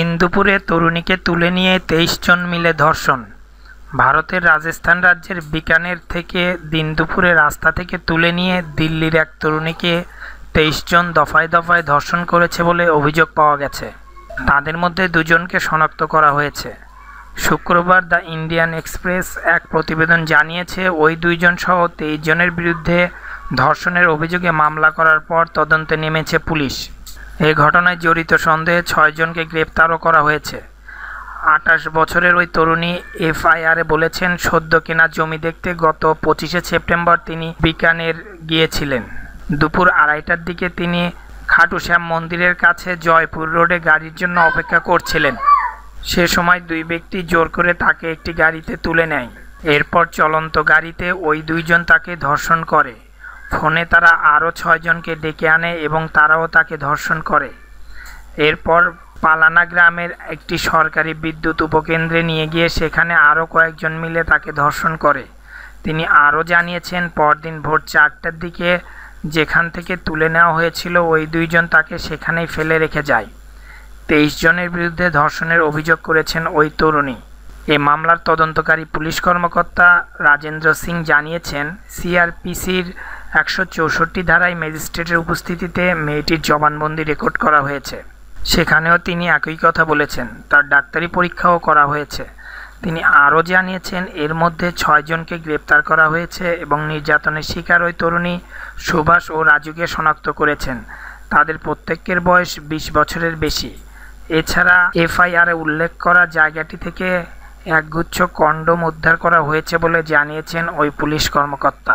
দিন দুপুরে তরুণীকে তুলে নিয়ে তেইশ জন মিলে ধর্ষণ ভারতের রাজস্থান রাজ্যের বিকানের থেকে দিন দুপুরে রাস্তা থেকে তুলে নিয়ে দিল্লির এক তরুণীকে তেইশ জন দফায় দফায় ধর্ষণ করেছে বলে অভিযোগ পাওয়া গেছে তাদের মধ্যে দুজনকে শনাক্ত করা হয়েছে শুক্রবার দ্য ইন্ডিয়ান এক্সপ্রেস এক প্রতিবেদন জানিয়েছে ওই দুইজন সহ তেইশ জনের বিরুদ্ধে ধর্ষণের অভিযোগে মামলা করার পর তদন্তে নেমেছে পুলিশ এ ঘটনায় জড়িত সন্দেহে ছয়জনকে গ্রেপ্তারও করা হয়েছে আটাশ বছরের ওই তরুণী এফআইআরে বলেছেন সদ্য কেনা জমি দেখতে গত পঁচিশে সেপ্টেম্বর তিনি বিকানের গিয়েছিলেন দুপুর আড়াইটার দিকে তিনি খাটু শ্যাম মন্দিরের কাছে জয়পুর রোডে গাড়ির জন্য অপেক্ষা করছিলেন সে সময় দুই ব্যক্তি জোর করে তাকে একটি গাড়িতে তুলে নেয় এরপর চলন্ত গাড়িতে ওই দুইজন তাকে ধর্ষণ করে ফোনে তারা আরও ছয়জনকে ডেকে আনে এবং তারাও তাকে ধর্ষণ করে এরপর পালানা গ্রামের একটি সরকারি বিদ্যুৎ উপকেন্দ্রে নিয়ে গিয়ে সেখানে আরও কয়েকজন মিলে তাকে ধর্ষণ করে তিনি আরও জানিয়েছেন পরদিন ভোর চারটার দিকে যেখান থেকে তুলে নেওয়া হয়েছিল ওই দুইজন তাকে সেখানেই ফেলে রেখে যায় তেইশ জনের বিরুদ্ধে ধর্ষণের অভিযোগ করেছেন ওই তরুণী এ মামলার তদন্তকারী পুলিশ কর্মকর্তা রাজেন্দ্র সিং জানিয়েছেন সিআরপিসির একশো চৌষট্টি ধারায় ম্যাজিস্ট্রেটের উপস্থিতিতে মেয়েটির জবানবন্দি রেকর্ড করা হয়েছে সেখানেও তিনি একই কথা বলেছেন তার ডাক্তারি পরীক্ষাও করা হয়েছে তিনি আরও জানিয়েছেন এর মধ্যে ছয়জনকে গ্রেপ্তার করা হয়েছে এবং নির্যাতনের শিকার ওই তরুণী সুভাষ ও রাজুকে শনাক্ত করেছেন তাদের প্রত্যেকের বয়স বিশ বছরের বেশি এছাড়া এফআইআরে উল্লেখ করা জায়গাটি থেকে একগুচ্ছ কন্ডম উদ্ধার করা হয়েছে বলে জানিয়েছেন ওই পুলিশ কর্মকর্তা